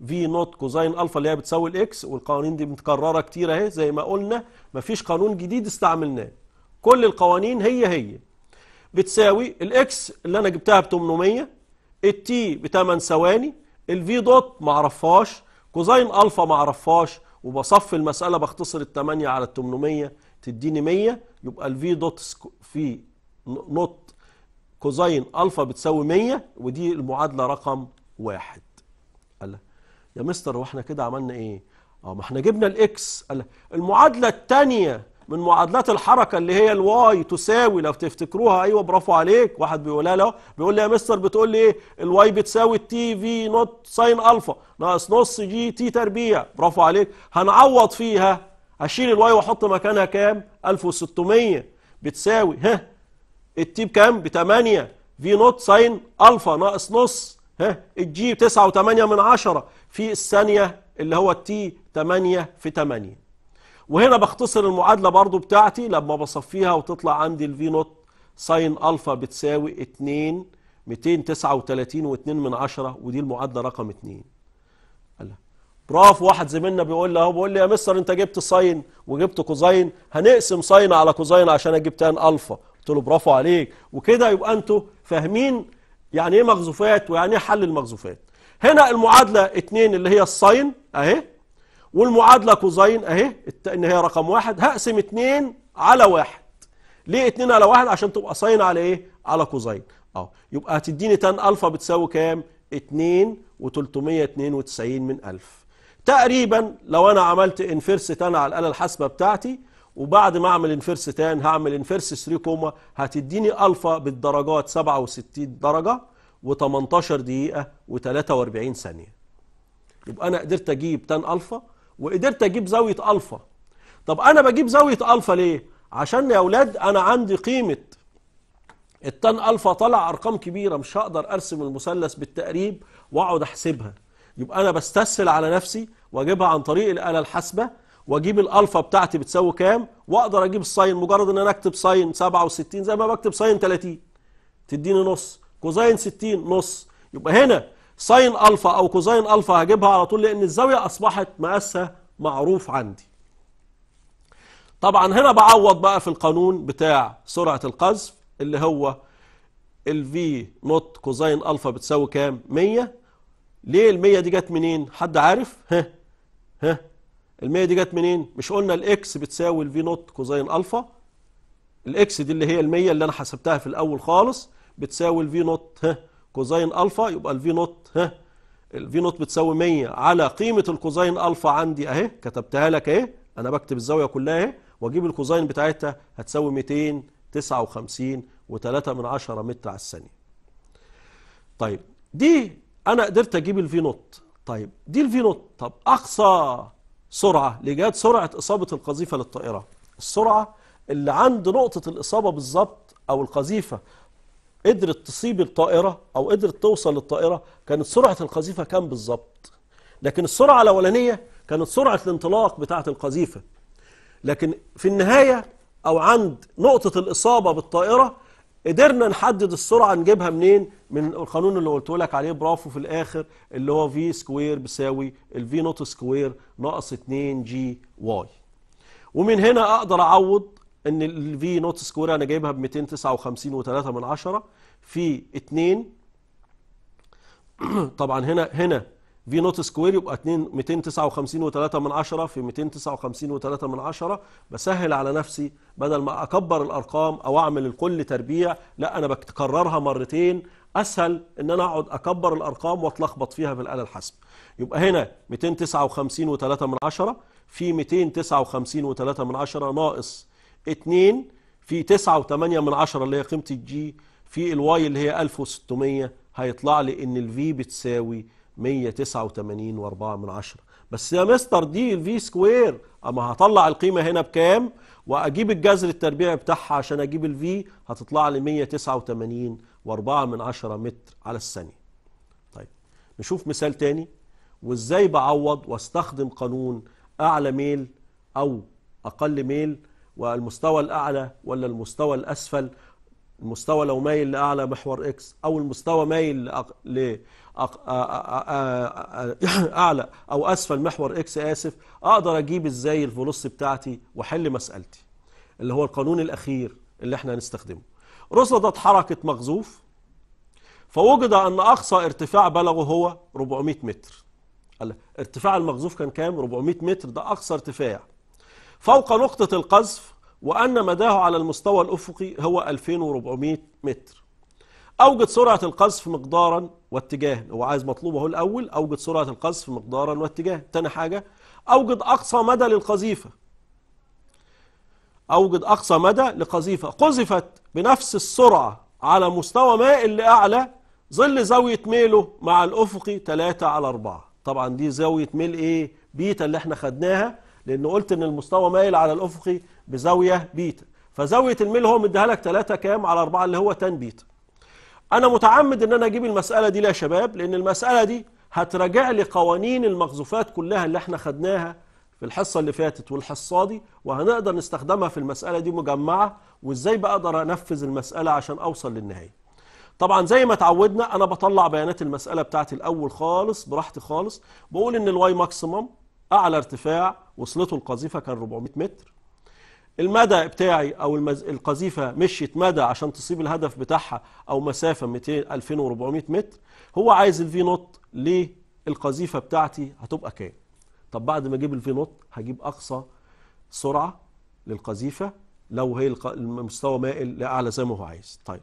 في نوت كوزين الفا اللي هي بتساوي الاكس والقوانين دي متكرره كتير اهي زي ما قلنا مفيش قانون جديد استعملناه كل القوانين هي هي بتساوي الاكس اللي انا جبتها ب 800 التي ب 8 ثواني الفي دوت ما اعرفهاش كوزين الفا ما اعرفهاش وبصفي المساله بختصر ال 8 على ال 800 تديني 100 يبقى الفي دوت في نوت كوزين الفا بتساوي 100 ودي المعادله رقم واحد قال لك يا مستر واحنا كده عملنا ايه اه ما احنا جبنا الاكس قال المعادله الثانيه من معادلات الحركه اللي هي الواي تساوي لو تفتكروها ايوه برافو عليك واحد بيقولها له بيقول لي يا مستر بتقول لي ايه الواي بتساوي تي في نوت ساين الفا ناقص نص جي تي تربيع برافو عليك هنعوض فيها هشيل الواي واحط مكانها كام 1600 بتساوي ها التي بكام ب 8 في نوت ساين الفا ناقص نص ها الجي 9 و8 من 10 في الثانيه اللي هو التي 8 في 8 وهنا بختصر المعادله برضو بتاعتي لما بصفيها وتطلع عندي الفي نوت ساين الفا بتساوي 2 239.2 و2 من 10 ودي المعادله رقم 2 الله برافو واحد زميلنا بيقول لي اهو بيقول لي يا مستر انت جبت ساين وجبت كوزين هنقسم ساين على كوزين عشان اجيب تان الفا قلت له برافو عليك وكده يبقى انتوا فاهمين يعني ايه مخزوفات ويعني ايه حل المخزوفات هنا المعادله 2 اللي هي الساين اهي والمعادله كوزين اهي ان هي رقم واحد هقسم 2 على واحد ليه 2 على واحد عشان تبقى ساين على ايه على كوزين اهو يبقى هتديني تان الفا بتساوي كام 2 و392 من 1000 تقريبا لو انا عملت انفيرس تان على الاله الحاسبه بتاعتي وبعد ما اعمل انفيرس تان هعمل انفيرس 3 كوما هتديني الفا بالدرجات 67 درجه و18 دقيقه و43 ثانيه يبقى انا قدرت اجيب تان الفا وقدرت اجيب زاويه الفا طب انا بجيب زاويه الفا ليه عشان يا اولاد انا عندي قيمه التان الفا طلع ارقام كبيره مش هقدر ارسم المثلث بالتقريب واقعد احسبها يبقى أنا بستسهل على نفسي وأجيبها عن طريق الآلة الحاسبة وأجيب الألفا بتاعتي بتساوي كام وأقدر أجيب الساين مجرد إن أنا أكتب ساين 67 زي ما بكتب ساين 30 تديني نص كوزاين 60 نص يبقى هنا ساين ألفا أو كوزاين ألفا هجيبها على طول لأن الزاوية أصبحت مقاسها معروف عندي طبعا هنا بعوض بقى في القانون بتاع سرعة القذف اللي هو الفي نوت كوزاين ألفا بتساوي كام 100 ليه المية دي جت منين حد عارف ها ها المية دي جت منين مش قلنا الاكس بتساوي الفي نوت كوزين الفا الاكس دي اللي هي المية اللي انا حسبتها في الاول خالص بتساوي الفي نوت ها كوزين الفا يبقى الفي نوت ها الفي نوت بتساوي 100 على قيمة الكوزين الفا عندي اهي كتبتها لك اهي انا بكتب الزاوية كلها اهي واجيب الكوزين بتاعتها هتساوي 259 و3 من 10 متر على الثانية طيب دي أنا قدرت أجيب الفي نوت طيب دي الفي نوت طب أقصى سرعة لجهات سرعة إصابة القذيفة للطائرة السرعة اللي عند نقطة الإصابة بالظبط أو القذيفة قدرت تصيب الطائرة أو قدرت توصل للطائرة كانت سرعة القذيفة كام بالظبط لكن السرعة الأولانية كانت سرعة الانطلاق بتاعة القذيفة لكن في النهاية أو عند نقطة الإصابة بالطائرة قدرنا نحدد السرعة نجيبها منين من القانون اللي قلت لك عليه برافو في الآخر اللي هو في سكوير بيساوي الفي نوت سكوير ناقص 2 جي واي ومن هنا أقدر أعوض ان الفي نوت سكوير انا جايبها ب 259.3 في 2 (clears throat) طبعا هنا هنا في نوت سكوير يبقى 2 من 10 في 259.3 من 10 بسهل على نفسي بدل ما اكبر الارقام او اعمل الكل تربيع لا انا بكررها مرتين اسهل ان انا اقعد اكبر الارقام واتلخبط فيها في الاله الحسب يبقى هنا 259.3 من 10 في 259.3 من 10 ناقص 2 في 9.8 من 10 اللي هي قيمه الجي في الواي اللي هي 1600 هيطلع لي ان الفي بتساوي 189.4 بس يا مستر دي الفي سكوير اما هطلع القيمه هنا بكام واجيب الجذر التربيعي بتاعها عشان اجيب الفي هتطلع لي 189.4 متر على الثانيه طيب نشوف مثال تاني وازاي بعوض واستخدم قانون اعلى ميل او اقل ميل والمستوى الاعلى ولا المستوى الاسفل المستوى لو مايل لاعلى محور اكس او المستوى مايل لأق... اعلى او اسفل محور اكس اسف اقدر اجيب ازاي الفولوس بتاعتي واحل مسالتي اللي هو القانون الاخير اللي احنا هنستخدمه رصدت حركه مغزوف فوجد ان اقصى ارتفاع بلغه هو 400 متر ارتفاع المغزوف كان كام 400 متر ده اقصى ارتفاع فوق نقطه القذف وان مداه على المستوى الافقي هو 2400 متر أوجد سرعة القذف مقدارا واتجاها هو عايز مطلوب اهو الأول أوجد سرعة القذف مقدارا واتجاها تاني حاجة أوجد أقصى مدى للقذيفة أوجد أقصى مدى لقذيفة قذفت بنفس السرعة على مستوى مائل لأعلى ظل زاوية ميله مع الأفقي 3 على 4 طبعا دي زاوية ميل إيه بيتا اللي احنا خدناها لأن قلت إن المستوى مائل على الأفقي بزاوية بيتا فزاوية الميل هو مديها لك 3 كام على 4 اللي هو 10 بيتا أنا متعمد أن أنا أجيب المسألة دي يا شباب لأن المسألة دي هتراجع لي قوانين المقذوفات كلها اللي احنا خدناها في الحصة اللي فاتت والحصة دي وهنقدر نستخدمها في المسألة دي مجمعة وإزاي بقدر أنفذ المسألة عشان أوصل للنهاية طبعا زي ما اتعودنا أنا بطلع بيانات المسألة بتاعتي الأول خالص براحتي خالص بقول إن الواي ماكسيمم أعلى ارتفاع وصلته القذيفة كان 400 متر المدى بتاعي او المز... القذيفه مشيت مدى عشان تصيب الهدف بتاعها او مسافه 200 2400 متر هو عايز الفي نوت للقذيفه بتاعتي هتبقى كام طب بعد ما اجيب الفي نوت هجيب اقصى سرعه للقذيفه لو هي المستوى مائل لاعلى زي ما هو عايز طيب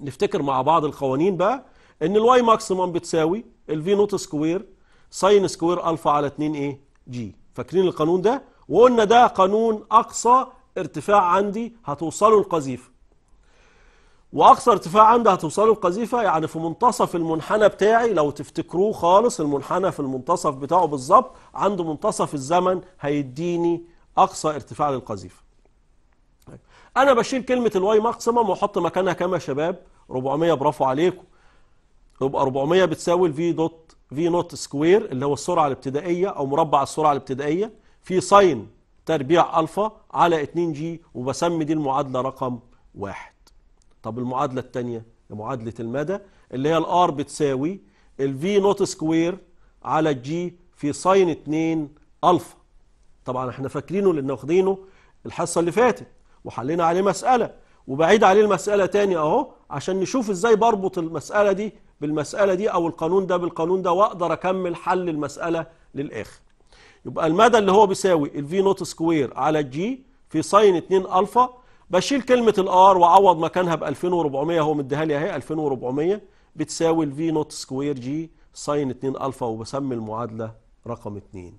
نفتكر مع بعض القوانين بقى ان الواي ماكسيموم بتساوي الفي نوت سكوير ساين سكوير الفا على 2 ايه جي فاكرين القانون ده وقلنا ده قانون أقصى ارتفاع عندي هتوصله القذيفة وأقصى ارتفاع عندي هتوصله القذيفة يعني في منتصف المنحنى بتاعي لو تفتكروه خالص المنحنى في المنتصف بتاعه بالظبط عند منتصف الزمن هيديني أقصى ارتفاع للقذيفة أنا بشيل كلمة الواي مقسمة وأحط مكانها كما يا شباب 400 برافو عليكم يبقى 400 بتساوي الفي دوت في نوت سكوير اللي هو السرعة الابتدائية أو مربع السرعة الابتدائية في ساين تربيع ألفا على 2 جي وبسمي دي المعادلة رقم واحد طب المعادلة الثانية معادلة المدى اللي هي الار بتساوي الفي نوت سكوير على الجي في ساين 2 ألفا طبعا احنا فاكرينه لان واخدينه الحصة اللي فاتت وحلينا عليه مسألة وبعيد عليه المسألة تاني اهو عشان نشوف ازاي بربط المسألة دي بالمسألة دي او القانون ده بالقانون ده واقدر اكمل حل المسألة للاخر يبقى المدى اللي هو بيساوي الفي نوت سكوير على الجي في ساين 2 الفا بشيل كلمة الار واعوض مكانها ب 2400 هو مديها لي اهي 2400 بتساوي الفي نوت سكوير جي ساين 2 الفا وبسمي المعادلة رقم 2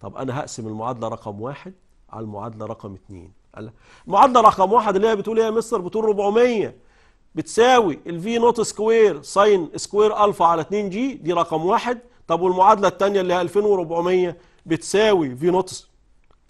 طب انا هقسم المعادلة رقم 1 على المعادلة رقم 2 المعادلة رقم 1 اللي هي بتقول ايه يا مستر بتقول 400 بتساوي الفي نوت سكوير ساين سكوير الفا على 2 جي دي رقم 1 طب والمعادلة الثانية اللي هي 2400 بتساوي في نوت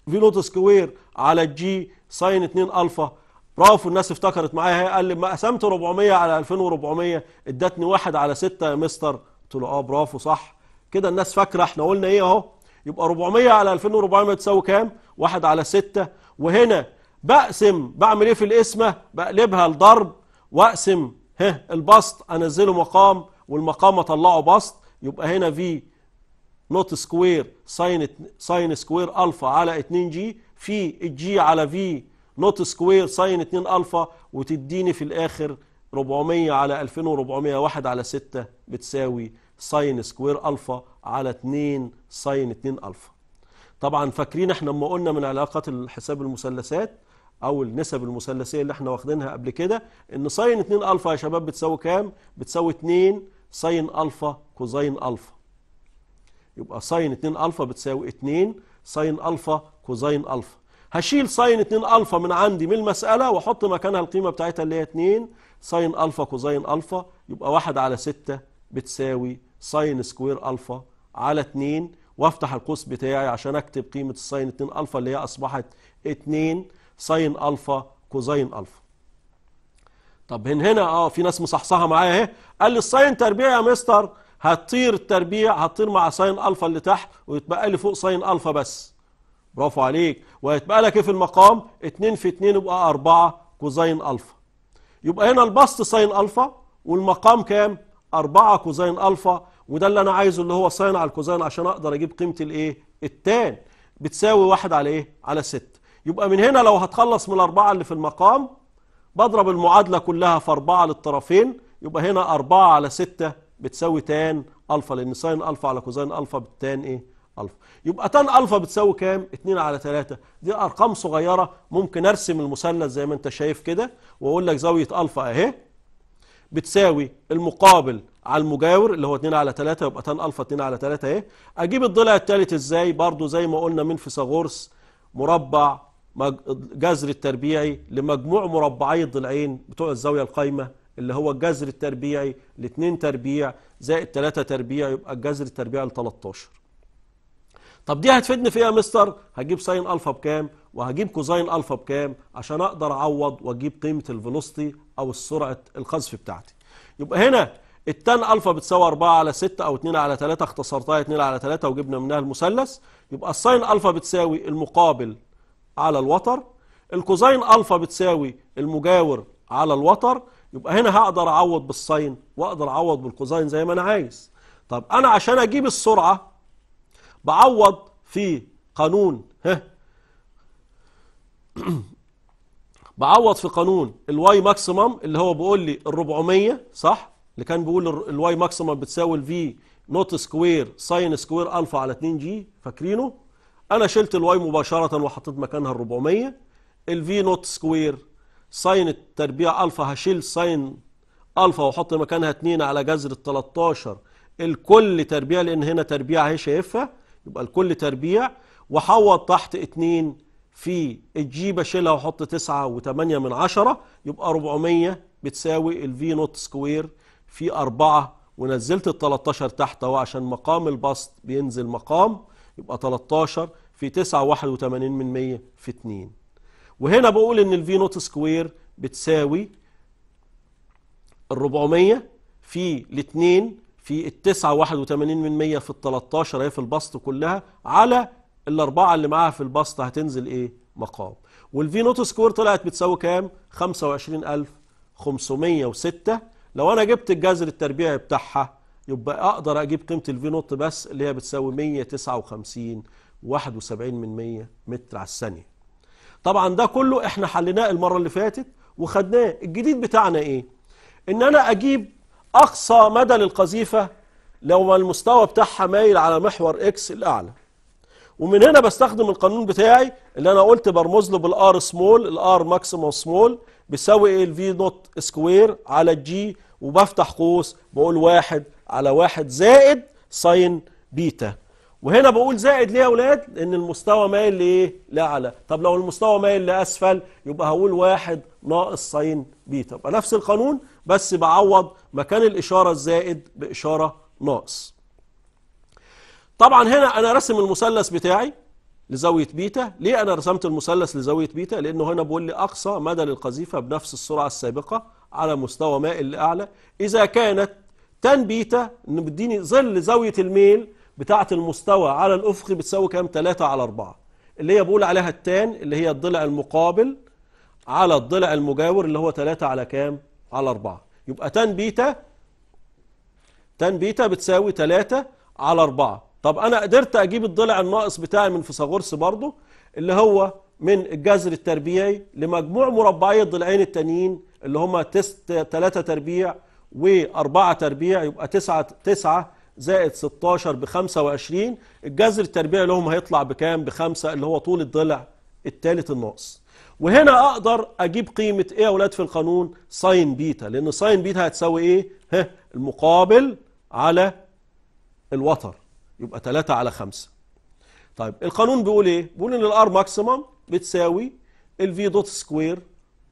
في نوت سكوير على الجي ساين 2 الفا برافو الناس افتكرت معايا قال لي ما قسمت 400 على 2400 ادتني 1 على 6 يا مستر قلت له اه برافو صح كده الناس فاكره احنا قلنا ايه اهو يبقى 400 على 2400 تساوي كام 1 على 6 وهنا بقسم بعمل ايه في القسمه بقلبها لضرب واقسم ها البسط انزله مقام والمقام اطلعه بسط يبقى هنا في نوت سكوير ساين ساين سكوير الفا على 2 جي في الجي على في نوت سكوير ساين 2 الفا وتديني في الاخر 400 على 2400 1 على 6 بتساوي ساين سكوير الفا على 2 ساين 2 الفا طبعا فاكرين احنا لما قلنا من علاقات الحساب المثلثات او النسب المثلثيه اللي احنا واخدينها قبل كده ان ساين 2 الفا يا شباب بتساوي كام بتساوي 2 ساين الفا كوزين الفا يبقى ساين 2 الفا بتساوي 2 ساين الفا كوزين الفا هشيل ساين 2 الفا من عندي من المساله واحط مكانها القيمه بتاعتها اللي هي 2 ساين الفا كوزين الفا يبقى 1 على 6 بتساوي ساين سكوير الفا على 2 وافتح القوس بتاعي عشان اكتب قيمه الساين 2 الفا اللي هي اصبحت 2 ساين الفا كوزين الفا طب هنا هنا اه في ناس مصحصحه معايا اهي قال لي الساين تربيع يا مستر هتطير التربيع هتطير مع ساين الفا اللي تحت ويتبقى لي فوق ساين الفا بس برافو عليك وهيتبقى لك ايه في المقام 2 في 2 يبقى 4 كوزين الفا يبقى هنا البسط ساين الفا والمقام كام 4 كوزين الفا وده اللي انا عايزه اللي هو ساين على الكوزين عشان اقدر اجيب قيمه الايه التان بتساوي 1 على ايه على 6 يبقى من هنا لو هتخلص من الأربعة اللي في المقام بضرب المعادلة كلها في أربعة للطرفين يبقى هنا أربعة على ستة بتساوي تان الفا لان ساين الفا على كوزين الفا بتان ايه الفا يبقى تان الفا بتساوي كام 2 على 3 دي ارقام صغيره ممكن ارسم المثلث زي ما انت شايف كده واقول لك زاويه الفا اهي بتساوي المقابل على المجاور اللي هو 2 على 3 يبقى تان الفا 2 على 3 اهي اجيب الضلع الثالث ازاي برضو زي ما قلنا من فيثاغورس مربع جذر التربيعي لمجموع مربعي الضلعين بتوع الزاويه القايمه اللي هو الجذر التربيعي ل2 تربيع زائد 3 تربيع يبقى الجذر التربيعي ل 13 طب دي هتفيدني في ايه يا مستر هجيب ساين الفا بكام وهجيب كوزين الفا بكام عشان اقدر اعوض واجيب قيمه الفيلوستي او سرعه القذف بتاعتي يبقى هنا التان الفا بتساوي 4 على 6 او 2 على 3 اختصرتها 2 على 3 وجبنا منها المثلث يبقى الساين الفا بتساوي المقابل على الوتر الكوزين الفا بتساوي المجاور على الوتر يبقى هنا هقدر اعوض بالساين واقدر اعوض بالكوزاين زي ما انا عايز طب انا عشان اجيب السرعه بعوض في قانون ها (clears throat) بعوض في قانون الواي ماكسيمم اللي هو بيقول لي ال 400 صح اللي كان بيقول الواي ماكسيمم بتساوي الفي نوت سكوير ساين سكوير الفا على 2 جي فاكرينه انا شلت الواي مباشره وحطيت مكانها ال 400 الفي نوت سكوير ساين التربيع الفا هشيل ساين الفا واحط مكانها 2 على جذر ال 13 الكل تربيع لان هنا تربيع اهي شايفها يبقى الكل تربيع واحوط تحت 2 في الجيب اشيلها واحط 9 و8 من 10 يبقى 400 بتساوي الفي نوت سكوير في 4 ونزلت ال 13 تحت اهو عشان مقام البسط بينزل مقام يبقى 13 في 9 81 من 100 في 2 وهنا بقول ان الفي نوت سكوير بتساوي الربعمية 400 في الاثنين في التسعة واحد وتمانين من مية في التلاتاشر هي في البسط كلها على الأربعة اللي معاها في البسط هتنزل إيه مقام والفي نوت سكوير طلعت بتساوي كام 25506 لو أنا جبت الجذر التربيعي بتاعها يبقى أقدر أجيب قيمة الفي نوت بس اللي هي بتساوي واحد وسبعين من 100 متر على الثانية طبعا ده كله احنا حليناه المرة اللي فاتت وخدناه الجديد بتاعنا ايه ان انا اجيب اقصى مدى للقذيفة لو المستوى بتاعها مايل على محور اكس الاعلى ومن هنا بستخدم القانون بتاعي اللي انا قلت برمز له بالار سمول الار ماكسيموم سمول بيساوي ايه الفي نوت سكوير على الجي وبفتح قوس بقول واحد على واحد زائد ساين بيتا وهنا بقول زائد ليه يا اولاد ان المستوى مايل لايه لاعلى طب لو المستوى مايل لاسفل يبقى هقول واحد ناقص ساين بيتا يبقى نفس القانون بس بعوض مكان الاشاره الزائد باشاره ناقص طبعا هنا انا رسم المثلث بتاعي لزاويه بيتا ليه انا رسمت المثلث لزاويه بيتا لانه هنا بيقول لي اقصى مدى للقذيفه بنفس السرعه السابقه على مستوى مائل لاعلى اذا كانت تان بيتا بتديني بيديني ظل زاويه الميل بتاعة المستوى على الأفق بتساوي كام 3 على 4 اللي هي بقول عليها التان اللي هي الضلع المقابل على الضلع المجاور اللي هو 3 على كام على 4 يبقى تان بيتا تان بيتا بتساوي 3 على 4 طب أنا قدرت أجيب الضلع الناقص بتاعي من فيثاغورس برضه اللي هو من الجذر التربيعي لمجموع مربعي الضلعين التانيين اللي هما 3 تربيع و4 تربيع يبقى 9 9 زائد 16 ب 25 الجذر التربيعي لهم هيطلع بكام بخمسة اللي هو طول الضلع الثالث الناقص وهنا اقدر اجيب قيمه ايه يا اولاد في القانون ساين بيتا لان ساين بيتا هتساوي ايه ها المقابل على الوتر يبقى 3 على 5 طيب القانون بيقول ايه بيقول ان الار ماكسيمم بتساوي الفي دوت سكوير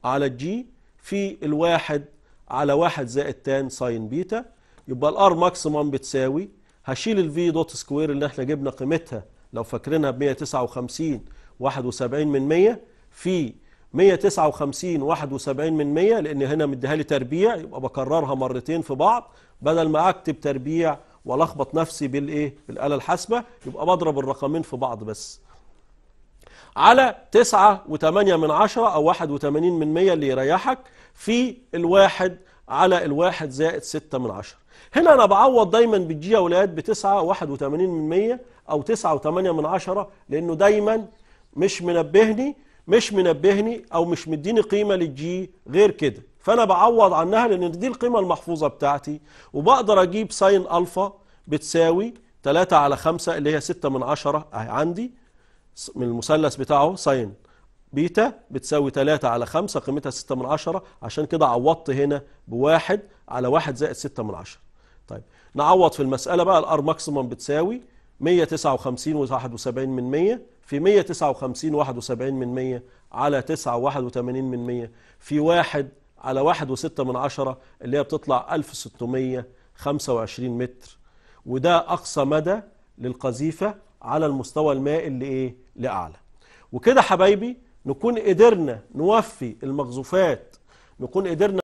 على الجي في الواحد على واحد زائد تان ساين بيتا يبقى الار ماكسيمم بتساوي هشيل الفي دوت سكوير اللي احنا جبنا قيمتها لو فاكرينها ب 159 71 من 100 في 159 71 من 100 لان هنا مديها لي تربيع يبقى بكررها مرتين في بعض بدل ما اكتب تربيع والخبط نفسي بالايه بالاله الحاسبه يبقى بضرب الرقمين في بعض بس على 9.8 من 10 او 81 من 100 اللي يريحك في الواحد على الواحد زائد 6 من 10 هنا أنا بعوض دايما بالجي يا ولاد بتسعة واحد وتمانين من مية أو تسعة وتمانية من عشرة لأنه دايما مش منبهني مش منبهني أو مش مديني قيمة للجي غير كده فأنا بعوض عنها لأن دي القيمة المحفوظة بتاعتي وبقدر أجيب ساين ألفا بتساوي 3 على 5 اللي هي 6 من 10 أهي عندي من المثلث بتاعه ساين بيتا بتساوي 3 على 5 قيمتها 6 من 10 عشان كده عوضت هنا بواحد على 1 زائد 6 من 10 طيب نعوض في المسألة بقى الار ماكسيمم بتساوي 159 و71 من 100 في 159 و71 من 100 على 9 و81 من 100 في 1 على 1 و6 من 10 اللي هي بتطلع 1625 متر وده أقصى مدى للقذيفة على المستوى المائي اللي إيه؟ لأعلى وكده حبايبي نكون قدرنا نوفي المقذوفات نكون قدرنا